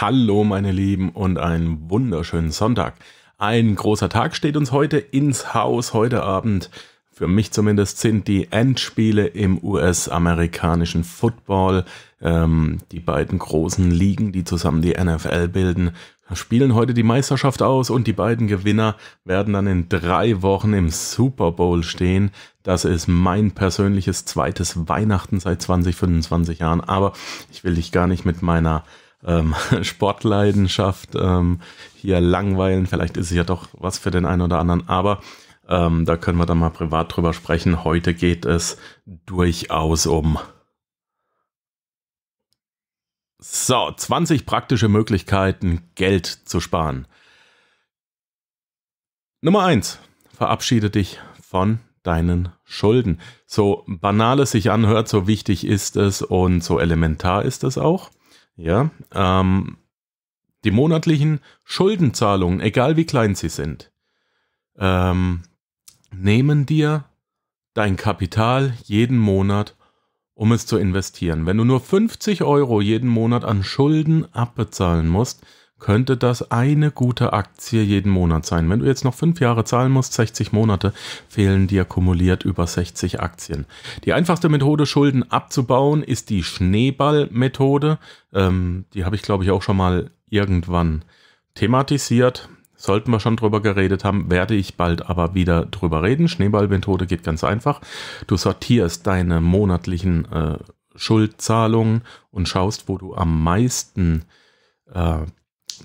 Hallo meine Lieben und einen wunderschönen Sonntag. Ein großer Tag steht uns heute ins Haus heute Abend. Für mich zumindest sind die Endspiele im US-amerikanischen Football, ähm, die beiden großen Ligen, die zusammen die NFL bilden, spielen heute die Meisterschaft aus und die beiden Gewinner werden dann in drei Wochen im Super Bowl stehen. Das ist mein persönliches zweites Weihnachten seit 20, 25 Jahren, aber ich will dich gar nicht mit meiner ähm, Sportleidenschaft ähm, hier langweilen. Vielleicht ist es ja doch was für den einen oder anderen, aber ähm, da können wir dann mal privat drüber sprechen. Heute geht es durchaus um. So, 20 praktische Möglichkeiten, Geld zu sparen. Nummer 1. Verabschiede dich von deinen Schulden. So banal es sich anhört, so wichtig ist es und so elementar ist es auch. Ja, ähm, die monatlichen Schuldenzahlungen, egal wie klein sie sind, ähm, nehmen dir dein Kapital jeden Monat, um es zu investieren. Wenn du nur 50 Euro jeden Monat an Schulden abbezahlen musst, könnte das eine gute Aktie jeden Monat sein. Wenn du jetzt noch fünf Jahre zahlen musst, 60 Monate, fehlen dir kumuliert über 60 Aktien. Die einfachste Methode, Schulden abzubauen, ist die Schneeball-Methode. Ähm, die habe ich, glaube ich, auch schon mal irgendwann thematisiert. Sollten wir schon drüber geredet haben, werde ich bald aber wieder drüber reden. Schneeballmethode geht ganz einfach. Du sortierst deine monatlichen äh, Schuldzahlungen und schaust, wo du am meisten äh,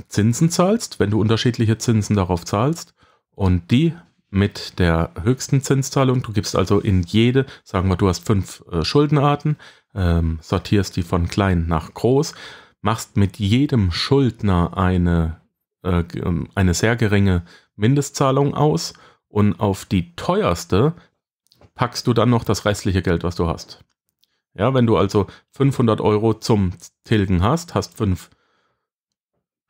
Zinsen zahlst, wenn du unterschiedliche Zinsen darauf zahlst und die mit der höchsten Zinszahlung, du gibst also in jede, sagen wir, du hast fünf äh, Schuldenarten, ähm, sortierst die von klein nach groß, machst mit jedem Schuldner eine, äh, ähm, eine sehr geringe Mindestzahlung aus und auf die teuerste packst du dann noch das restliche Geld, was du hast. Ja, wenn du also 500 Euro zum Tilgen hast, hast fünf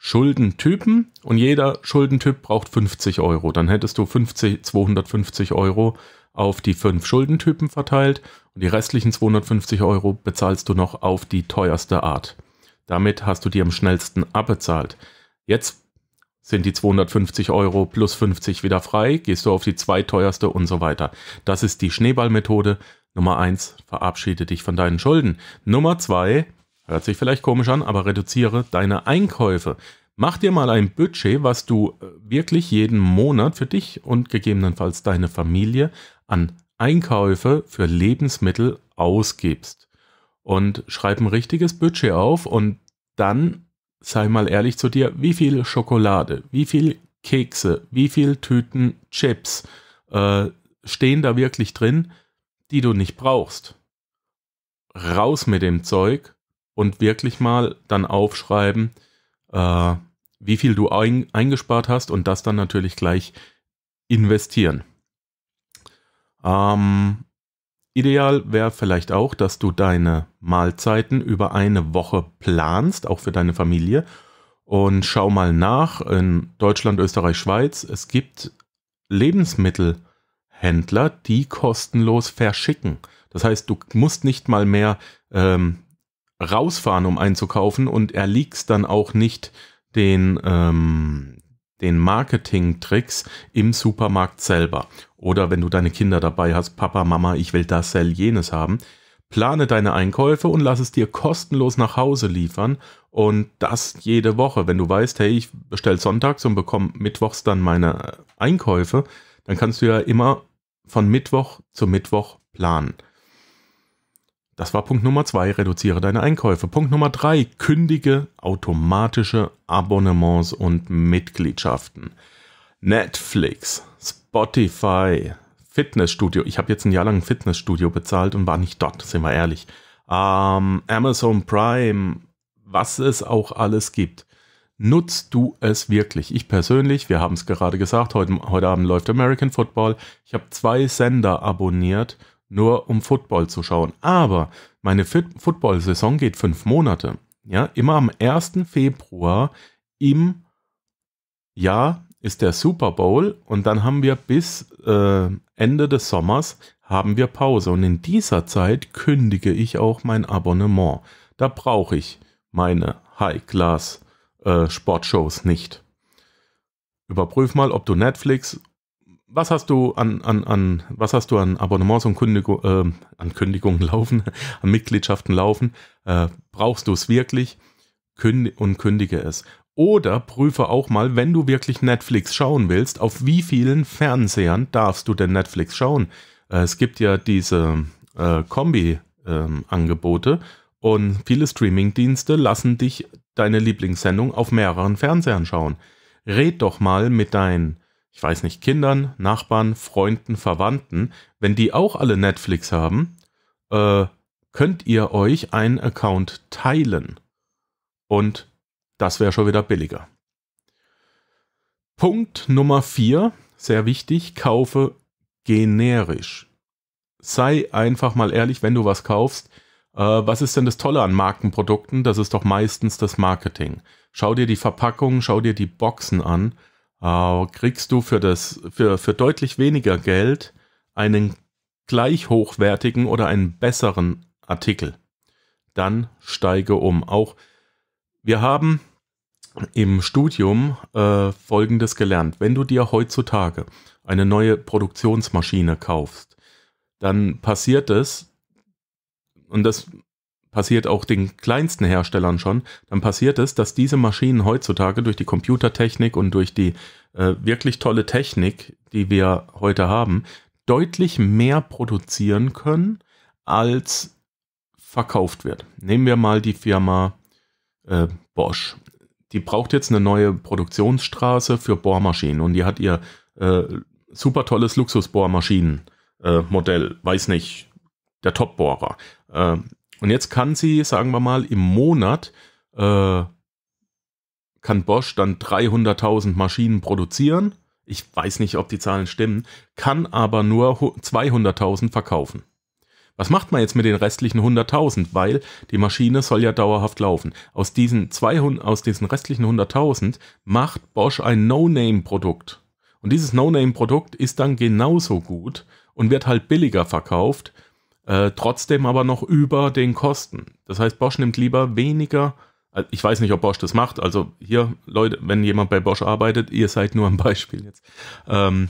Schuldentypen und jeder Schuldentyp braucht 50 Euro. Dann hättest du 50, 250 Euro auf die fünf Schuldentypen verteilt und die restlichen 250 Euro bezahlst du noch auf die teuerste Art. Damit hast du die am schnellsten abbezahlt. Jetzt sind die 250 Euro plus 50 wieder frei, gehst du auf die zweiteuerste und so weiter. Das ist die Schneeballmethode. Nummer eins: verabschiede dich von deinen Schulden. Nummer zwei: Hört sich vielleicht komisch an, aber reduziere deine Einkäufe. Mach dir mal ein Budget, was du äh, wirklich jeden Monat für dich und gegebenenfalls deine Familie an Einkäufe für Lebensmittel ausgibst. Und schreib ein richtiges Budget auf und dann sei mal ehrlich zu dir, wie viel Schokolade, wie viel Kekse, wie viel Tüten Chips äh, stehen da wirklich drin, die du nicht brauchst. Raus mit dem Zeug und wirklich mal dann aufschreiben, äh, wie viel du ein, eingespart hast und das dann natürlich gleich investieren. Ähm, ideal wäre vielleicht auch, dass du deine Mahlzeiten über eine Woche planst, auch für deine Familie. Und schau mal nach, in Deutschland, Österreich, Schweiz, es gibt Lebensmittelhändler, die kostenlos verschicken. Das heißt, du musst nicht mal mehr ähm, rausfahren, um einzukaufen und erliegst dann auch nicht den, ähm, den Marketing-Tricks im Supermarkt selber. Oder wenn du deine Kinder dabei hast, Papa, Mama, ich will das, sell jenes haben. Plane deine Einkäufe und lass es dir kostenlos nach Hause liefern und das jede Woche. Wenn du weißt, hey, ich bestelle sonntags und bekomme mittwochs dann meine äh, Einkäufe, dann kannst du ja immer von Mittwoch zu Mittwoch planen. Das war Punkt Nummer zwei, reduziere deine Einkäufe. Punkt Nummer drei, kündige automatische Abonnements und Mitgliedschaften. Netflix, Spotify, Fitnessstudio. Ich habe jetzt ein Jahr lang ein Fitnessstudio bezahlt und war nicht dort, sind wir ehrlich. Ähm, Amazon Prime, was es auch alles gibt. Nutzt du es wirklich? Ich persönlich, wir haben es gerade gesagt, heute, heute Abend läuft American Football. Ich habe zwei Sender abonniert nur um Football zu schauen. Aber meine Football-Saison geht fünf Monate. Ja, immer am 1. Februar im Jahr ist der Super Bowl und dann haben wir bis äh, Ende des Sommers haben wir Pause und in dieser Zeit kündige ich auch mein Abonnement. Da brauche ich meine High-Class-Sportshows äh, nicht. Überprüf mal, ob du Netflix was hast du an, an, an, was hast du an Abonnements und Kündigung, äh, an Kündigungen laufen, an Mitgliedschaften laufen? Äh, brauchst du es wirklich? Künd und kündige es. Oder prüfe auch mal, wenn du wirklich Netflix schauen willst, auf wie vielen Fernsehern darfst du denn Netflix schauen? Äh, es gibt ja diese äh, Kombi-Angebote ähm, und viele Streaming-Dienste lassen dich deine Lieblingssendung auf mehreren Fernsehern schauen. Red doch mal mit deinen ich weiß nicht, Kindern, Nachbarn, Freunden, Verwandten, wenn die auch alle Netflix haben, äh, könnt ihr euch einen Account teilen. Und das wäre schon wieder billiger. Punkt Nummer 4, sehr wichtig, kaufe generisch. Sei einfach mal ehrlich, wenn du was kaufst, äh, was ist denn das Tolle an Markenprodukten? Das ist doch meistens das Marketing. Schau dir die Verpackung, schau dir die Boxen an äh, kriegst du für, das, für, für deutlich weniger Geld einen gleich hochwertigen oder einen besseren Artikel. Dann steige um. Auch wir haben im Studium äh, Folgendes gelernt. Wenn du dir heutzutage eine neue Produktionsmaschine kaufst, dann passiert es, und das passiert auch den kleinsten Herstellern schon, dann passiert es, dass diese Maschinen heutzutage durch die Computertechnik und durch die äh, wirklich tolle Technik, die wir heute haben, deutlich mehr produzieren können, als verkauft wird. Nehmen wir mal die Firma äh, Bosch. Die braucht jetzt eine neue Produktionsstraße für Bohrmaschinen und die hat ihr äh, super tolles Luxusbohrmaschinenmodell, äh, weiß nicht, der Top-Bohrer. Topbohrer ähm, und jetzt kann sie, sagen wir mal, im Monat äh, kann Bosch dann 300.000 Maschinen produzieren. Ich weiß nicht, ob die Zahlen stimmen, kann aber nur 200.000 verkaufen. Was macht man jetzt mit den restlichen 100.000? Weil die Maschine soll ja dauerhaft laufen. Aus diesen, 200, aus diesen restlichen 100.000 macht Bosch ein No-Name-Produkt. Und dieses No-Name-Produkt ist dann genauso gut und wird halt billiger verkauft äh, trotzdem aber noch über den Kosten. Das heißt, Bosch nimmt lieber weniger. Äh, ich weiß nicht, ob Bosch das macht. Also hier, Leute, wenn jemand bei Bosch arbeitet, ihr seid nur ein Beispiel jetzt. Ähm,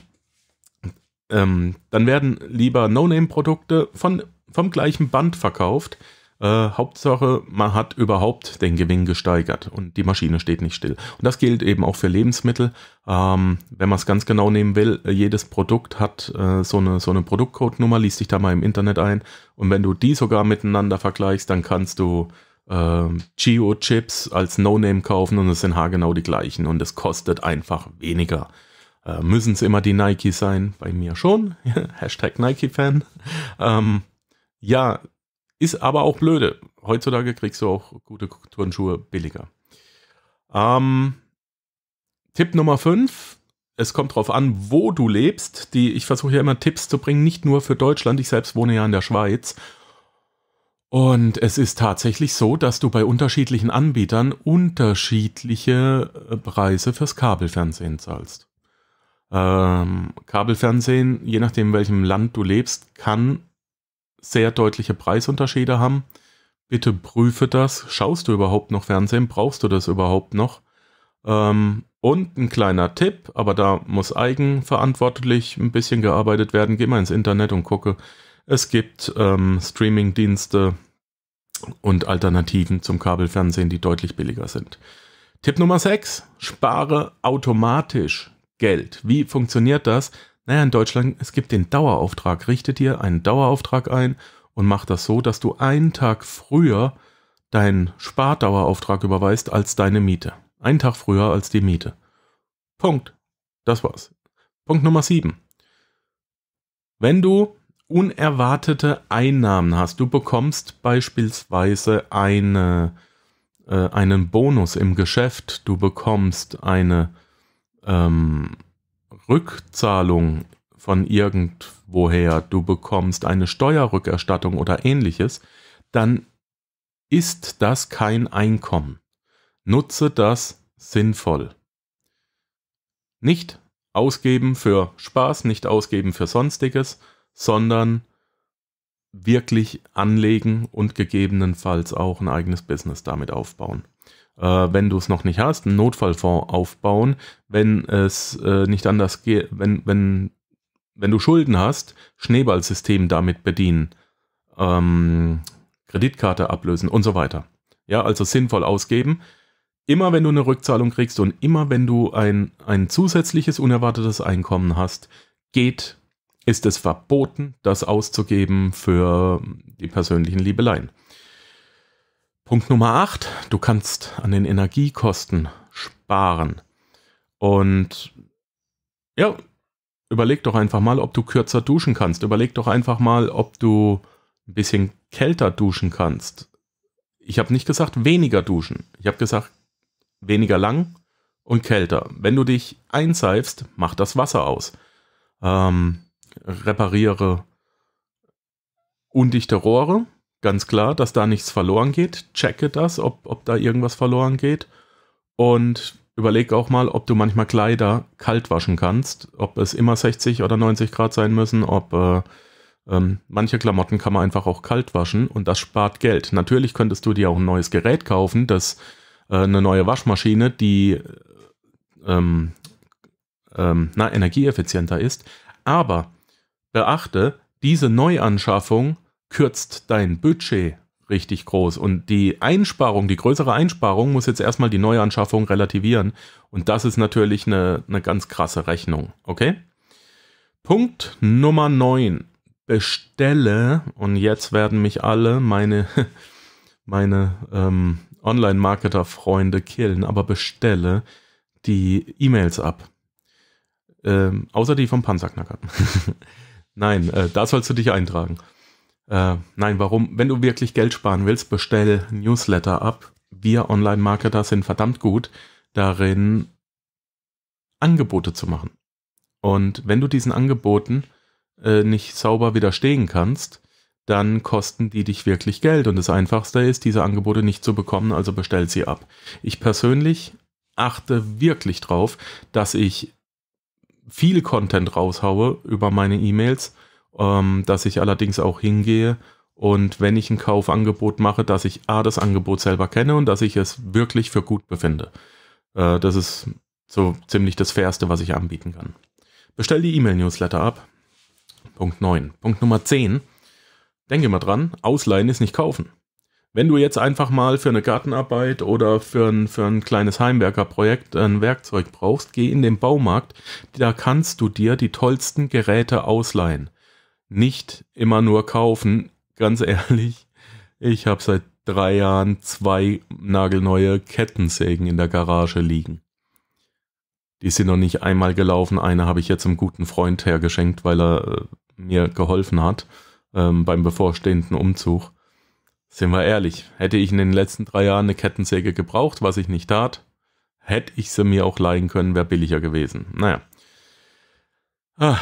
ähm, dann werden lieber No-Name-Produkte von, vom gleichen Band verkauft, äh, Hauptsache, man hat überhaupt den Gewinn gesteigert und die Maschine steht nicht still. Und das gilt eben auch für Lebensmittel. Ähm, wenn man es ganz genau nehmen will, äh, jedes Produkt hat äh, so eine, so eine Produktcode-Nummer, liest dich da mal im Internet ein. Und wenn du die sogar miteinander vergleichst, dann kannst du äh, Geo-Chips als No-Name kaufen und es sind haargenau die gleichen und es kostet einfach weniger. Äh, Müssen es immer die Nike sein? Bei mir schon. Hashtag Nike-Fan. Ähm, ja, ist aber auch blöde. Heutzutage kriegst du auch gute Turnschuhe billiger. Ähm, Tipp Nummer 5. Es kommt darauf an, wo du lebst. Die, ich versuche ja immer Tipps zu bringen, nicht nur für Deutschland. Ich selbst wohne ja in der Schweiz. Und es ist tatsächlich so, dass du bei unterschiedlichen Anbietern unterschiedliche äh, Preise fürs Kabelfernsehen zahlst. Ähm, Kabelfernsehen, je nachdem, in welchem Land du lebst, kann sehr deutliche Preisunterschiede haben. Bitte prüfe das. Schaust du überhaupt noch Fernsehen? Brauchst du das überhaupt noch? Ähm, und ein kleiner Tipp, aber da muss eigenverantwortlich ein bisschen gearbeitet werden. Geh mal ins Internet und gucke. Es gibt ähm, Streaming-Dienste und Alternativen zum Kabelfernsehen, die deutlich billiger sind. Tipp Nummer 6, spare automatisch Geld. Wie funktioniert das? Naja, in Deutschland, es gibt den Dauerauftrag. Richte dir einen Dauerauftrag ein und mach das so, dass du einen Tag früher deinen Spardauerauftrag überweist als deine Miete. Einen Tag früher als die Miete. Punkt. Das war's. Punkt Nummer 7. Wenn du unerwartete Einnahmen hast, du bekommst beispielsweise eine, äh, einen Bonus im Geschäft, du bekommst eine, ähm, Rückzahlung von irgendwoher, du bekommst eine Steuerrückerstattung oder ähnliches, dann ist das kein Einkommen. Nutze das sinnvoll. Nicht ausgeben für Spaß, nicht ausgeben für Sonstiges, sondern wirklich anlegen und gegebenenfalls auch ein eigenes Business damit aufbauen. Äh, wenn du es noch nicht hast, einen Notfallfonds aufbauen, wenn es äh, nicht anders geht, wenn, wenn, wenn du Schulden hast, Schneeballsystem damit bedienen, ähm, Kreditkarte ablösen und so weiter. Ja, also sinnvoll ausgeben. Immer wenn du eine Rückzahlung kriegst und immer wenn du ein, ein zusätzliches unerwartetes Einkommen hast, geht, ist es verboten, das auszugeben für die persönlichen Liebeleien. Punkt Nummer 8, du kannst an den Energiekosten sparen. Und ja, überleg doch einfach mal, ob du kürzer duschen kannst. Überleg doch einfach mal, ob du ein bisschen kälter duschen kannst. Ich habe nicht gesagt weniger duschen. Ich habe gesagt weniger lang und kälter. Wenn du dich einseifst, mach das Wasser aus. Ähm, repariere undichte Rohre, Ganz klar, dass da nichts verloren geht. Checke das, ob, ob da irgendwas verloren geht. Und überleg auch mal, ob du manchmal Kleider kalt waschen kannst. Ob es immer 60 oder 90 Grad sein müssen. Ob äh, ähm, manche Klamotten kann man einfach auch kalt waschen und das spart Geld. Natürlich könntest du dir auch ein neues Gerät kaufen, das äh, eine neue Waschmaschine, die ähm, ähm, na, energieeffizienter ist. Aber beachte, diese Neuanschaffung kürzt dein Budget richtig groß. Und die Einsparung, die größere Einsparung muss jetzt erstmal die Neuanschaffung relativieren. Und das ist natürlich eine, eine ganz krasse Rechnung. Okay? Punkt Nummer 9. Bestelle, und jetzt werden mich alle meine, meine ähm, Online-Marketer-Freunde killen, aber bestelle die E-Mails ab. Ähm, außer die vom Panzerknacker. Nein, äh, da sollst du dich eintragen. Äh, nein, warum? Wenn du wirklich Geld sparen willst, bestell Newsletter ab. Wir Online-Marketer sind verdammt gut darin, Angebote zu machen. Und wenn du diesen Angeboten äh, nicht sauber widerstehen kannst, dann kosten die dich wirklich Geld. Und das Einfachste ist, diese Angebote nicht zu bekommen, also bestell sie ab. Ich persönlich achte wirklich drauf, dass ich viel Content raushaue über meine E-Mails ähm, dass ich allerdings auch hingehe und wenn ich ein Kaufangebot mache, dass ich A, das Angebot selber kenne und dass ich es wirklich für gut befinde. Äh, das ist so ziemlich das Fairste, was ich anbieten kann. Bestell die E-Mail-Newsletter ab. Punkt 9. Punkt Nummer 10. Denke mal dran, ausleihen ist nicht kaufen. Wenn du jetzt einfach mal für eine Gartenarbeit oder für ein, für ein kleines Heimwerkerprojekt ein Werkzeug brauchst, geh in den Baumarkt, da kannst du dir die tollsten Geräte ausleihen nicht immer nur kaufen. Ganz ehrlich, ich habe seit drei Jahren zwei nagelneue Kettensägen in der Garage liegen. Die sind noch nicht einmal gelaufen. Eine habe ich jetzt einem guten Freund hergeschenkt, weil er äh, mir geholfen hat ähm, beim bevorstehenden Umzug. Sind wir ehrlich, hätte ich in den letzten drei Jahren eine Kettensäge gebraucht, was ich nicht tat, hätte ich sie mir auch leihen können, wäre billiger gewesen. Naja. Ah,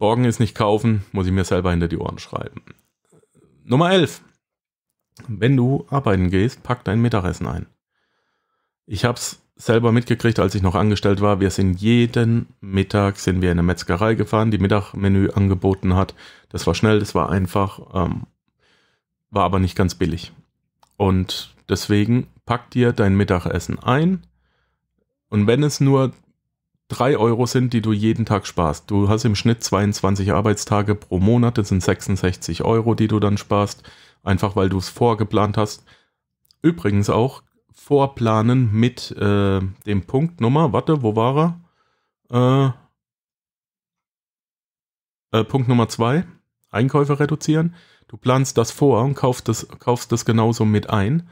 Borgen ist nicht kaufen, muss ich mir selber hinter die Ohren schreiben. Nummer 11. Wenn du arbeiten gehst, pack dein Mittagessen ein. Ich habe es selber mitgekriegt, als ich noch angestellt war. Wir sind jeden Mittag sind wir in eine Metzgerei gefahren, die Mittagmenü angeboten hat. Das war schnell, das war einfach, ähm, war aber nicht ganz billig. Und deswegen pack dir dein Mittagessen ein. Und wenn es nur 3 Euro sind, die du jeden Tag sparst. Du hast im Schnitt 22 Arbeitstage pro Monat, das sind 66 Euro, die du dann sparst, einfach weil du es vorgeplant hast. Übrigens auch vorplanen mit äh, dem Nummer. warte, wo war er? Äh, äh, Punkt Nummer 2, Einkäufe reduzieren. Du planst das vor und kaufst das, kaufst das genauso mit ein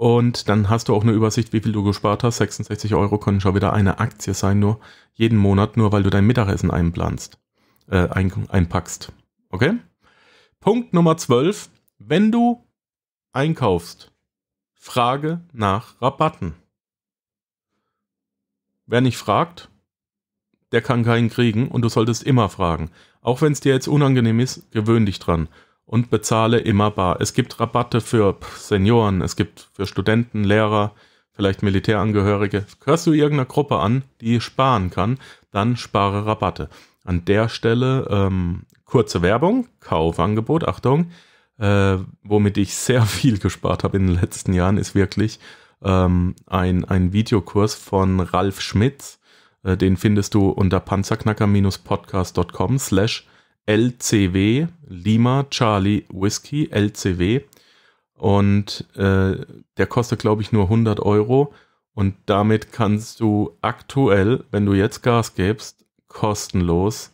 und dann hast du auch eine Übersicht, wie viel du gespart hast. 66 Euro können schon wieder eine Aktie sein, nur jeden Monat, nur weil du dein Mittagessen einplanst, äh, ein, einpackst. Okay? Punkt Nummer 12. Wenn du einkaufst, frage nach Rabatten. Wer nicht fragt, der kann keinen kriegen und du solltest immer fragen. Auch wenn es dir jetzt unangenehm ist, gewöhn dich dran und bezahle immer bar. Es gibt Rabatte für Senioren, es gibt für Studenten, Lehrer, vielleicht Militärangehörige. Hörst du irgendeiner Gruppe an, die sparen kann, dann spare Rabatte. An der Stelle ähm, kurze Werbung, Kaufangebot, Achtung, äh, womit ich sehr viel gespart habe in den letzten Jahren, ist wirklich ähm, ein, ein Videokurs von Ralf Schmitz. Äh, den findest du unter panzerknacker-podcast.com slash LCW, Lima Charlie Whiskey, LCW. Und äh, der kostet, glaube ich, nur 100 Euro. Und damit kannst du aktuell, wenn du jetzt Gas gibst, kostenlos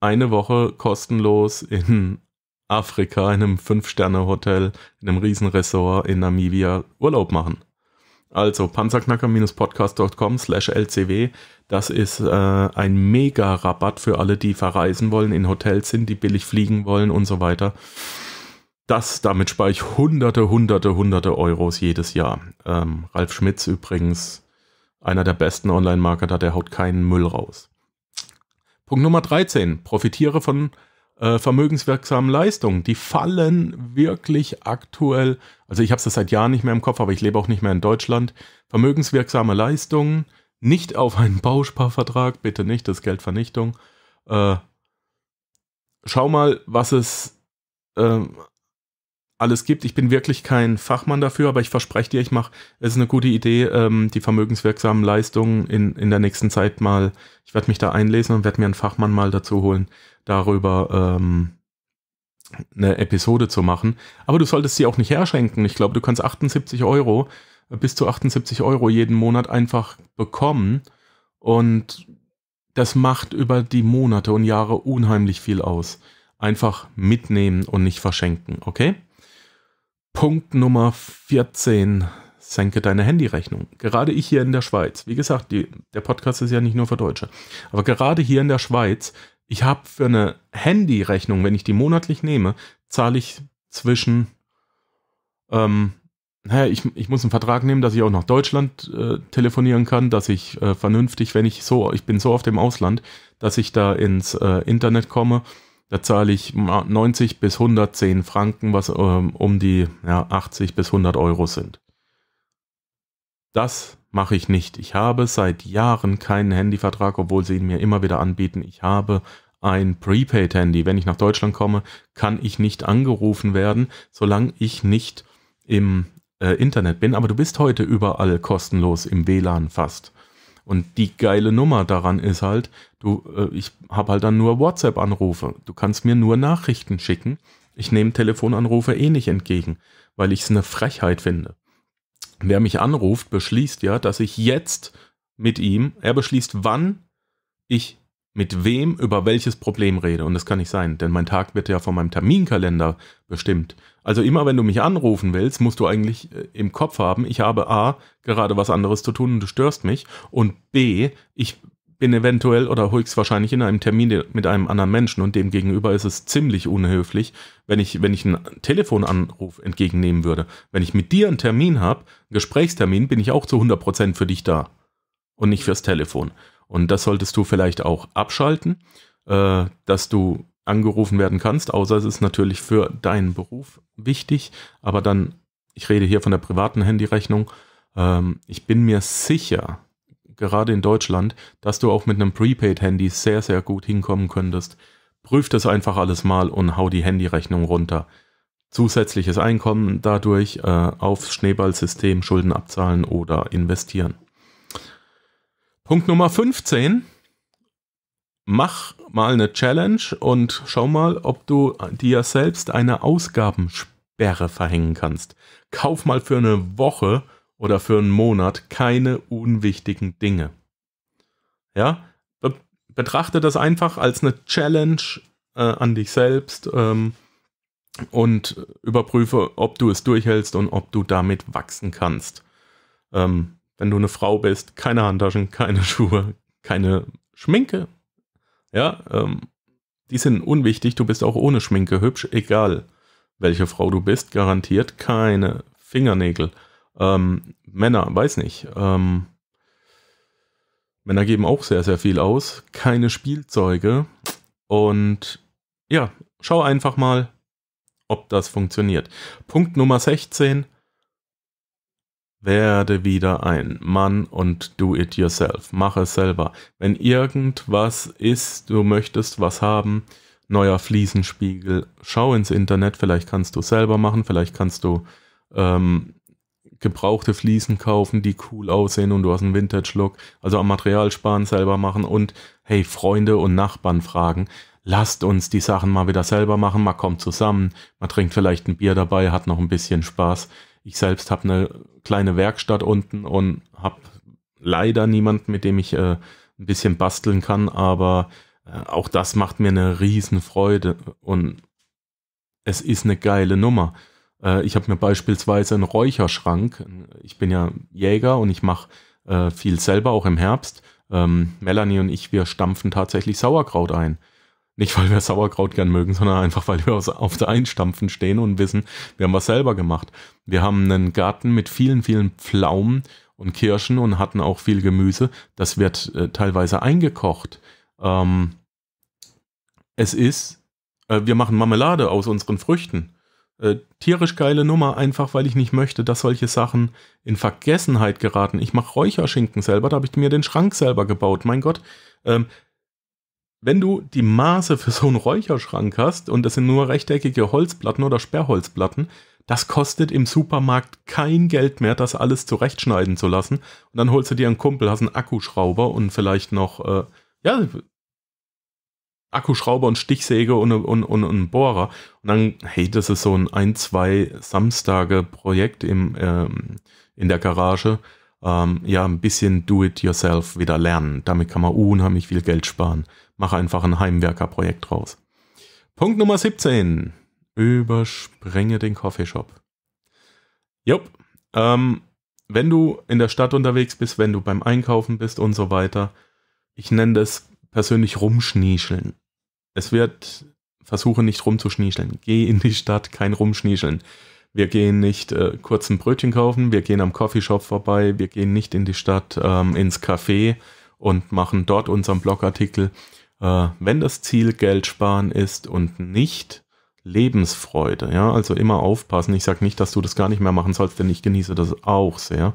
eine Woche kostenlos in Afrika, in einem Fünf-Sterne-Hotel, in einem Riesenressort in Namibia Urlaub machen. Also panzerknacker-podcast.com slash lcw. Das ist äh, ein Mega-Rabatt für alle, die verreisen wollen, in Hotels sind, die billig fliegen wollen und so weiter. Das, damit spare ich hunderte, hunderte, hunderte Euros jedes Jahr. Ähm, Ralf Schmitz übrigens, einer der besten Online-Marketer, der haut keinen Müll raus. Punkt Nummer 13. Profitiere von äh, vermögenswirksamen Leistungen, die fallen wirklich aktuell, also ich habe es seit Jahren nicht mehr im Kopf, aber ich lebe auch nicht mehr in Deutschland, vermögenswirksame Leistungen, nicht auf einen Bausparvertrag, bitte nicht, das ist Geldvernichtung. Äh, schau mal, was es ähm, alles gibt. Ich bin wirklich kein Fachmann dafür, aber ich verspreche dir, ich mache, es ist eine gute Idee, ähm, die vermögenswirksamen Leistungen in, in der nächsten Zeit mal, ich werde mich da einlesen und werde mir einen Fachmann mal dazu holen, darüber ähm, eine Episode zu machen. Aber du solltest sie auch nicht herschenken. Ich glaube, du kannst 78 Euro, äh, bis zu 78 Euro jeden Monat einfach bekommen und das macht über die Monate und Jahre unheimlich viel aus. Einfach mitnehmen und nicht verschenken, okay? Punkt Nummer 14. Senke deine Handyrechnung. Gerade ich hier in der Schweiz, wie gesagt, die, der Podcast ist ja nicht nur für Deutsche, aber gerade hier in der Schweiz, ich habe für eine Handyrechnung, wenn ich die monatlich nehme, zahle ich zwischen, ähm, naja, ich, ich muss einen Vertrag nehmen, dass ich auch nach Deutschland äh, telefonieren kann, dass ich äh, vernünftig, wenn ich so, ich bin so auf dem Ausland, dass ich da ins äh, Internet komme da zahle ich 90 bis 110 Franken, was ähm, um die ja, 80 bis 100 Euro sind. Das mache ich nicht. Ich habe seit Jahren keinen Handyvertrag, obwohl sie ihn mir immer wieder anbieten. Ich habe ein Prepaid-Handy. Wenn ich nach Deutschland komme, kann ich nicht angerufen werden, solange ich nicht im äh, Internet bin. Aber du bist heute überall kostenlos im WLAN fast. Und die geile Nummer daran ist halt, du, äh, ich habe halt dann nur WhatsApp-Anrufe. Du kannst mir nur Nachrichten schicken. Ich nehme Telefonanrufe eh nicht entgegen, weil ich es eine Frechheit finde. Wer mich anruft, beschließt ja, dass ich jetzt mit ihm, er beschließt, wann ich mit wem über welches Problem rede. Und das kann nicht sein, denn mein Tag wird ja von meinem Terminkalender bestimmt. Also immer wenn du mich anrufen willst, musst du eigentlich äh, im Kopf haben, ich habe A, gerade was anderes zu tun und du störst mich und B, ich bin eventuell oder höchstwahrscheinlich in einem Termin mit einem anderen Menschen und dem gegenüber ist es ziemlich unhöflich, wenn ich, wenn ich einen Telefonanruf entgegennehmen würde. Wenn ich mit dir einen Termin habe, einen Gesprächstermin, bin ich auch zu 100% für dich da und nicht fürs Telefon. Und das solltest du vielleicht auch abschalten, äh, dass du angerufen werden kannst, außer es ist natürlich für deinen Beruf wichtig. Aber dann, ich rede hier von der privaten Handyrechnung. Ähm, ich bin mir sicher, gerade in Deutschland, dass du auch mit einem Prepaid-Handy sehr, sehr gut hinkommen könntest. Prüf das einfach alles mal und hau die Handyrechnung runter. Zusätzliches Einkommen dadurch äh, aufs Schneeballsystem Schulden abzahlen oder investieren. Punkt Nummer 15 mach mal eine Challenge und schau mal, ob du dir selbst eine Ausgabensperre verhängen kannst. Kauf mal für eine Woche oder für einen Monat keine unwichtigen Dinge. Ja, Be betrachte das einfach als eine Challenge äh, an dich selbst ähm, und überprüfe, ob du es durchhältst und ob du damit wachsen kannst. Ähm, wenn du eine Frau bist, keine Handtaschen, keine Schuhe, keine Schminke, ja, ähm, die sind unwichtig, du bist auch ohne Schminke hübsch, egal welche Frau du bist, garantiert keine Fingernägel. Ähm, Männer, weiß nicht. Ähm, Männer geben auch sehr, sehr viel aus, keine Spielzeuge. Und ja, schau einfach mal, ob das funktioniert. Punkt Nummer 16, werde wieder ein Mann und do it yourself. Mach es selber. Wenn irgendwas ist, du möchtest was haben, neuer Fliesenspiegel, schau ins Internet, vielleicht kannst du es selber machen, vielleicht kannst du ähm, gebrauchte Fliesen kaufen, die cool aussehen und du hast einen Vintage-Look. Also am Material sparen, selber machen und hey, Freunde und Nachbarn fragen lasst uns die Sachen mal wieder selber machen, man kommt zusammen, man trinkt vielleicht ein Bier dabei, hat noch ein bisschen Spaß. Ich selbst habe eine kleine Werkstatt unten und habe leider niemanden, mit dem ich äh, ein bisschen basteln kann, aber äh, auch das macht mir eine Riesenfreude und es ist eine geile Nummer. Äh, ich habe mir beispielsweise einen Räucherschrank, ich bin ja Jäger und ich mache äh, viel selber, auch im Herbst. Ähm, Melanie und ich, wir stampfen tatsächlich Sauerkraut ein. Nicht, weil wir Sauerkraut gern mögen, sondern einfach, weil wir auf der Einstampfen stehen und wissen, wir haben was selber gemacht. Wir haben einen Garten mit vielen, vielen Pflaumen und Kirschen und hatten auch viel Gemüse. Das wird äh, teilweise eingekocht. Ähm, es ist, äh, wir machen Marmelade aus unseren Früchten. Äh, tierisch geile Nummer, einfach weil ich nicht möchte, dass solche Sachen in Vergessenheit geraten. Ich mache Räucherschinken selber, da habe ich mir den Schrank selber gebaut. Mein Gott, ähm, wenn du die Maße für so einen Räucherschrank hast und das sind nur rechteckige Holzplatten oder Sperrholzplatten, das kostet im Supermarkt kein Geld mehr, das alles zurechtschneiden zu lassen. Und dann holst du dir einen Kumpel, hast einen Akkuschrauber und vielleicht noch, äh, ja, Akkuschrauber und Stichsäge und, und, und, und Bohrer. Und dann, hey, das ist so ein ein, zwei Samstage-Projekt ähm, in der Garage. Ähm, ja, ein bisschen do it yourself wieder lernen. Damit kann man unheimlich viel Geld sparen. Mach einfach ein Heimwerkerprojekt raus. Punkt Nummer 17. Überspringe den Coffeeshop. Jupp. Ähm, wenn du in der Stadt unterwegs bist, wenn du beim Einkaufen bist und so weiter, ich nenne das persönlich rumschniescheln. Es wird, versuche nicht rumzuschniescheln. Geh in die Stadt, kein rumschniescheln. Wir gehen nicht äh, kurz ein Brötchen kaufen, wir gehen am Coffeeshop vorbei, wir gehen nicht in die Stadt, ähm, ins Café und machen dort unseren Blogartikel äh, wenn das Ziel Geld sparen ist und nicht Lebensfreude, ja, also immer aufpassen. Ich sage nicht, dass du das gar nicht mehr machen sollst, denn ich genieße das auch sehr.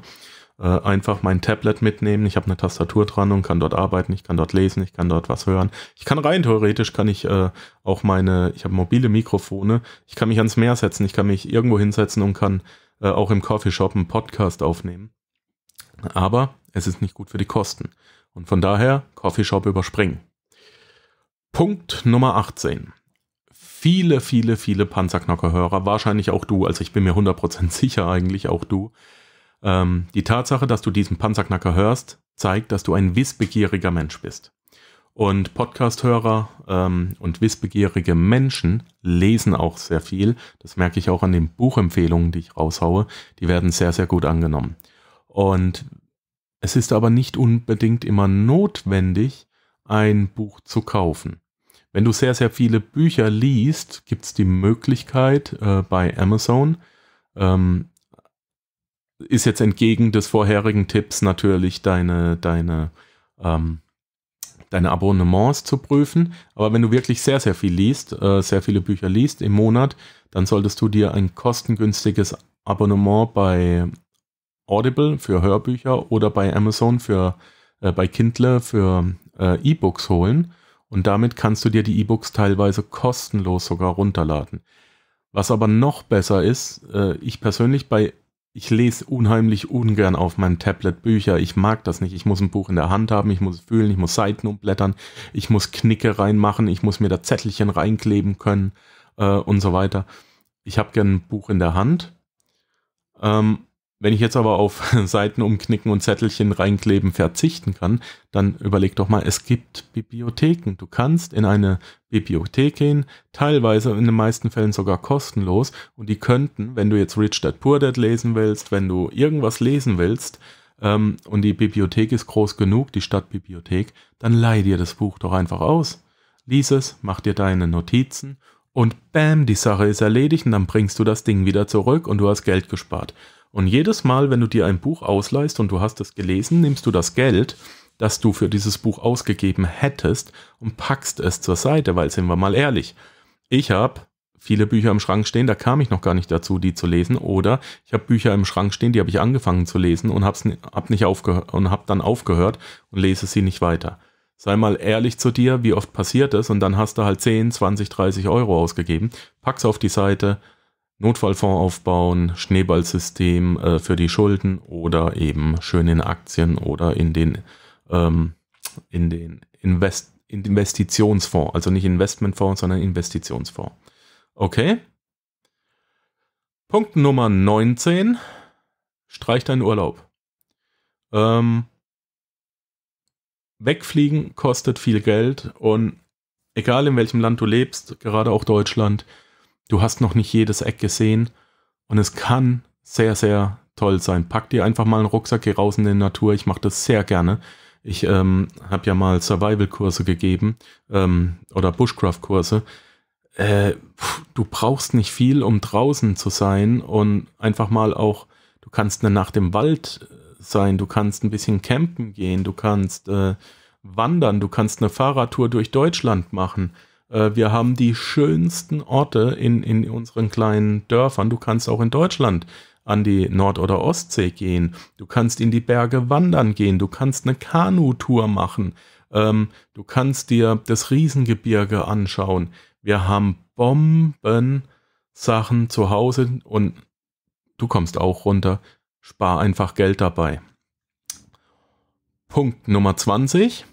Äh, einfach mein Tablet mitnehmen, ich habe eine Tastatur dran und kann dort arbeiten, ich kann dort lesen, ich kann dort was hören. Ich kann rein theoretisch, kann ich äh, auch meine, ich habe mobile Mikrofone, ich kann mich ans Meer setzen, ich kann mich irgendwo hinsetzen und kann äh, auch im Coffeeshop einen Podcast aufnehmen. Aber es ist nicht gut für die Kosten. Und von daher Coffeeshop überspringen. Punkt Nummer 18. Viele, viele, viele Panzerknocker-Hörer, wahrscheinlich auch du, also ich bin mir 100% sicher eigentlich auch du. Ähm, die Tatsache, dass du diesen Panzerknacker hörst, zeigt, dass du ein wissbegieriger Mensch bist. Und Podcast-Hörer ähm, und wissbegierige Menschen lesen auch sehr viel. Das merke ich auch an den Buchempfehlungen, die ich raushaue. Die werden sehr, sehr gut angenommen. Und es ist aber nicht unbedingt immer notwendig, ein Buch zu kaufen. Wenn du sehr, sehr viele Bücher liest, gibt es die Möglichkeit äh, bei Amazon, ähm, ist jetzt entgegen des vorherigen Tipps natürlich deine, deine, ähm, deine Abonnements zu prüfen. Aber wenn du wirklich sehr, sehr viel liest, äh, sehr viele Bücher liest im Monat, dann solltest du dir ein kostengünstiges Abonnement bei Audible für Hörbücher oder bei Amazon für äh, bei Kindle für äh, E-Books holen und damit kannst du dir die E-Books teilweise kostenlos sogar runterladen. Was aber noch besser ist, äh, ich persönlich bei ich lese unheimlich ungern auf meinem Tablet Bücher. Ich mag das nicht. Ich muss ein Buch in der Hand haben, ich muss fühlen, ich muss Seiten umblättern, ich muss Knicke reinmachen, ich muss mir da Zettelchen reinkleben können äh, und so weiter. Ich habe gern ein Buch in der Hand. Ähm, wenn ich jetzt aber auf Seiten umknicken und Zettelchen reinkleben verzichten kann, dann überleg doch mal, es gibt Bibliotheken. Du kannst in eine Bibliothek gehen, teilweise in den meisten Fällen sogar kostenlos. Und die könnten, wenn du jetzt Rich Dad Poor Dad lesen willst, wenn du irgendwas lesen willst, ähm, und die Bibliothek ist groß genug, die Stadtbibliothek, dann leih dir das Buch doch einfach aus. Lies es, mach dir deine Notizen und bam, die Sache ist erledigt und dann bringst du das Ding wieder zurück und du hast Geld gespart. Und jedes Mal, wenn du dir ein Buch ausleihst und du hast es gelesen, nimmst du das Geld, das du für dieses Buch ausgegeben hättest, und packst es zur Seite, weil sind wir mal ehrlich. Ich habe viele Bücher im Schrank stehen, da kam ich noch gar nicht dazu, die zu lesen. Oder ich habe Bücher im Schrank stehen, die habe ich angefangen zu lesen und habe hab nicht aufgehört und habe dann aufgehört und lese sie nicht weiter. Sei mal ehrlich zu dir, wie oft passiert es und dann hast du halt 10, 20, 30 Euro ausgegeben, pack's auf die Seite, Notfallfonds aufbauen, Schneeballsystem äh, für die Schulden oder eben schön in Aktien oder in den, ähm, in den Invest Investitionsfonds. Also nicht Investmentfonds, sondern Investitionsfonds. Okay. Punkt Nummer 19. Streich deinen Urlaub. Ähm, wegfliegen kostet viel Geld und egal in welchem Land du lebst, gerade auch Deutschland, Du hast noch nicht jedes Eck gesehen und es kann sehr, sehr toll sein. Pack dir einfach mal einen Rucksack, geh raus in die Natur. Ich mache das sehr gerne. Ich ähm, habe ja mal Survival-Kurse gegeben ähm, oder Bushcraft-Kurse. Äh, du brauchst nicht viel, um draußen zu sein und einfach mal auch, du kannst eine Nacht im Wald sein, du kannst ein bisschen campen gehen, du kannst äh, wandern, du kannst eine Fahrradtour durch Deutschland machen. Äh, wir haben die schönsten Orte in, in unseren kleinen Dörfern. Du kannst auch in Deutschland an die Nord- oder Ostsee gehen. Du kannst in die Berge wandern gehen. Du kannst eine Kanutour machen. Ähm, du kannst dir das Riesengebirge anschauen. Wir haben Bomben-Sachen zu Hause und du kommst auch runter. Spar einfach Geld dabei. Punkt Nummer 20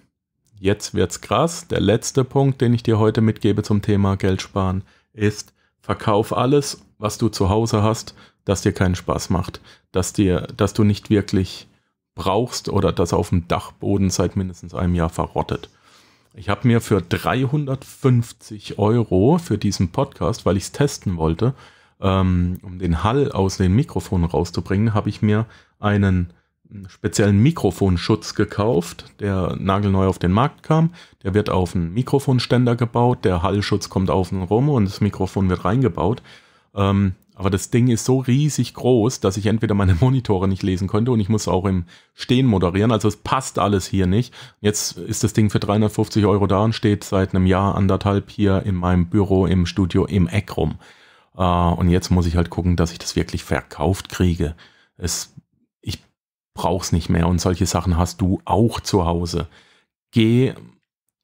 jetzt wird's krass. Der letzte Punkt, den ich dir heute mitgebe zum Thema Geld sparen, ist, verkauf alles, was du zu Hause hast, das dir keinen Spaß macht, dass dir, dass du nicht wirklich brauchst oder das auf dem Dachboden seit mindestens einem Jahr verrottet. Ich habe mir für 350 Euro für diesen Podcast, weil ich es testen wollte, ähm, um den Hall aus den Mikrofonen rauszubringen, habe ich mir einen einen speziellen Mikrofonschutz gekauft, der nagelneu auf den Markt kam. Der wird auf einen Mikrofonständer gebaut, der Hallschutz kommt auf außen rum und das Mikrofon wird reingebaut. Ähm, aber das Ding ist so riesig groß, dass ich entweder meine Monitore nicht lesen konnte und ich muss auch im Stehen moderieren. Also es passt alles hier nicht. Jetzt ist das Ding für 350 Euro da und steht seit einem Jahr, anderthalb hier in meinem Büro, im Studio, im Eck rum. Uh, und jetzt muss ich halt gucken, dass ich das wirklich verkauft kriege. Es brauchst nicht mehr und solche Sachen hast du auch zu Hause. Geh,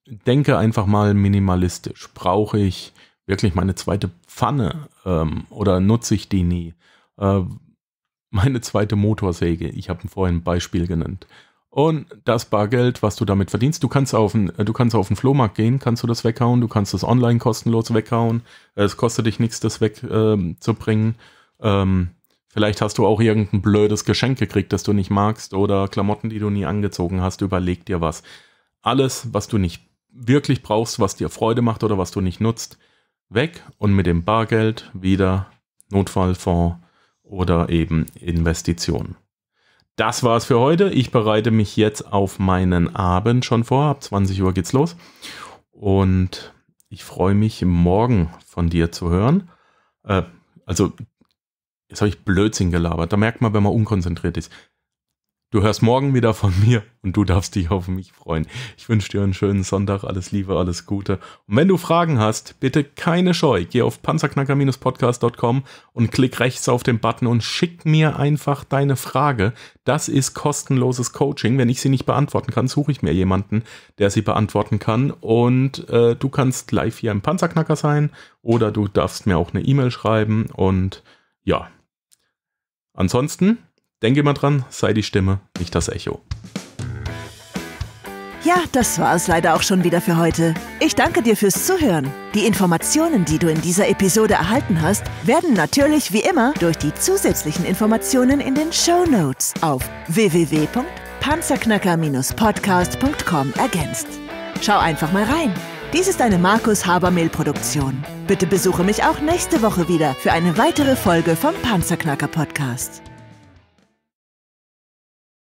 denke einfach mal minimalistisch. Brauche ich wirklich meine zweite Pfanne ähm, oder nutze ich die nie? Äh, meine zweite Motorsäge, ich habe vorhin ein Beispiel genannt. Und das Bargeld, was du damit verdienst, du kannst auf den, äh, du kannst auf den Flohmarkt gehen, kannst du das weghauen, du kannst das online kostenlos weghauen. Es kostet dich nichts, das wegzubringen. Ähm, ähm, Vielleicht hast du auch irgendein blödes Geschenk gekriegt, das du nicht magst, oder Klamotten, die du nie angezogen hast. Überleg dir was. Alles, was du nicht wirklich brauchst, was dir Freude macht oder was du nicht nutzt, weg und mit dem Bargeld wieder Notfallfonds oder eben Investitionen. Das war's für heute. Ich bereite mich jetzt auf meinen Abend schon vor. Ab 20 Uhr geht's los. Und ich freue mich, morgen von dir zu hören. Äh, also Jetzt habe ich Blödsinn gelabert. Da merkt man, wenn man unkonzentriert ist. Du hörst morgen wieder von mir und du darfst dich auf mich freuen. Ich wünsche dir einen schönen Sonntag, alles Liebe, alles Gute. Und wenn du Fragen hast, bitte keine Scheu. Geh auf panzerknacker-podcast.com und klick rechts auf den Button und schick mir einfach deine Frage. Das ist kostenloses Coaching. Wenn ich sie nicht beantworten kann, suche ich mir jemanden, der sie beantworten kann. Und äh, du kannst live hier im Panzerknacker sein oder du darfst mir auch eine E-Mail schreiben und ja, Ansonsten, denke mal dran, sei die Stimme, nicht das Echo. Ja, das war es leider auch schon wieder für heute. Ich danke dir fürs Zuhören. Die Informationen, die du in dieser Episode erhalten hast, werden natürlich wie immer durch die zusätzlichen Informationen in den Show Notes auf www.panzerknacker-podcast.com ergänzt. Schau einfach mal rein. Dies ist eine Markus Habermehl Produktion. Bitte besuche mich auch nächste Woche wieder für eine weitere Folge vom Panzerknacker Podcast.